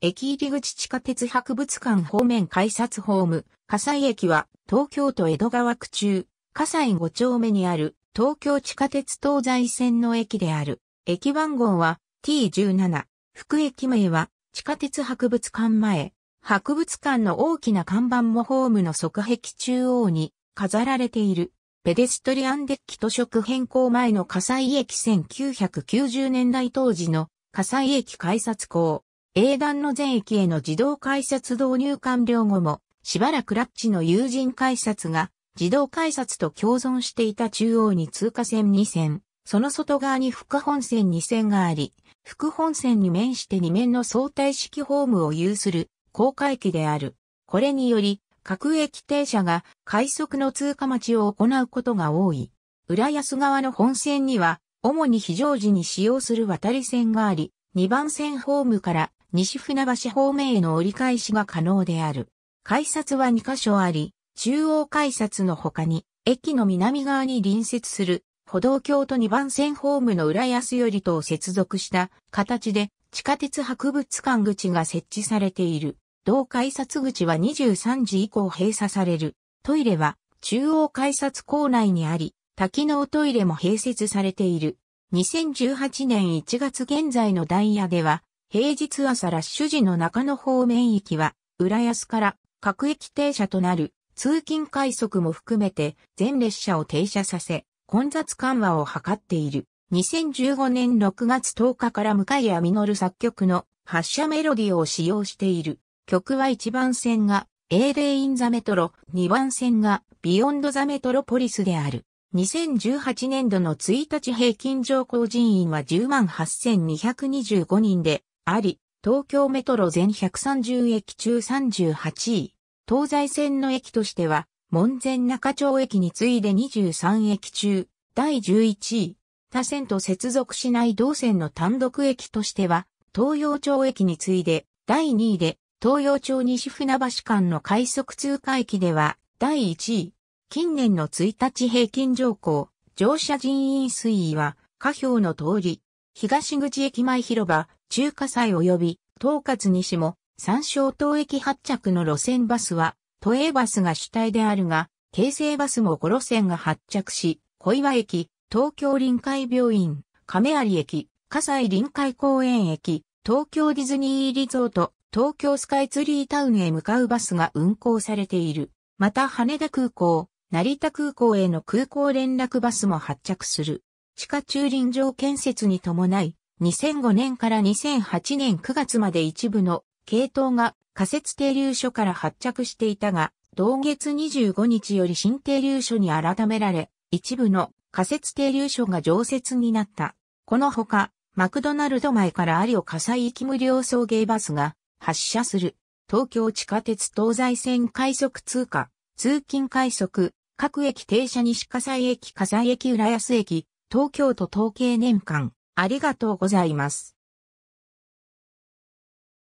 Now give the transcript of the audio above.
駅入口地下鉄博物館方面改札ホーム、葛西駅は東京都江戸川区中、葛西5丁目にある東京地下鉄東西線の駅である。駅番号は T17、副駅名は地下鉄博物館前。博物館の大きな看板もホームの側壁中央に飾られている。ペデストリアンデッキ書食変更前の葛西駅1990年代当時の葛西駅改札口。英断の全域への自動改札導入完了後も、しばらくラッチの友人改札が自動改札と共存していた中央に通過線2線、その外側に副本線2線があり、副本線に面して2面の相対式ホームを有する公開機である。これにより、各駅停車が快速の通過待ちを行うことが多い。浦安側の本線には、主に非常時に使用する渡り線があり、2番線ホームから西船橋方面への折り返しが可能である。改札は2カ所あり、中央改札の他に、駅の南側に隣接する歩道橋と2番線ホームの浦安寄りとを接続した形で地下鉄博物館口が設置されている。同改札口は23時以降閉鎖される。トイレは中央改札構内にあり、多機能トイレも併設されている。2018年1月現在のダイヤでは、平日朝ラッシュ時の中野方面駅は、浦安から各駅停車となる通勤快速も含めて全列車を停車させ、混雑緩和を図っている。2015年6月10日から向谷実作曲の発車メロディを使用している。曲は1番線が A レインザメトロ、2番線がビヨンドザメトロポリスである。2018年度の1日平均乗降人員は108,225人で、あり、東京メトロ全130駅中38位、東西線の駅としては、門前中町駅に次いで23駅中、第11位、他線と接続しない同線の単独駅としては、東洋町駅に次いで、第2位で、東洋町西船橋間の快速通過駅では、第1位。近年の1日平均乗降、乗車人員推移は、下表の通り、東口駅前広場、中華祭及び東括西も三省東駅発着の路線バスは都営バスが主体であるが、京成バスも5路線が発着し、小岩駅、東京臨海病院、亀有駅、葛西臨海公園駅、東京ディズニーリゾート、東京スカイツリータウンへ向かうバスが運行されている。また羽田空港、成田空港への空港連絡バスも発着する。地下駐輪場建設に伴い、2005年から2008年9月まで一部の系統が仮設停留所から発着していたが、同月25日より新停留所に改められ、一部の仮設停留所が常設になった。このほか、マクドナルド前からアリオ火災行き無料送迎バスが発車する。東京地下鉄東西線快速通過、通勤快速、各駅停車西火災駅火災駅浦安駅、東京都統計年間、ありがとうございます。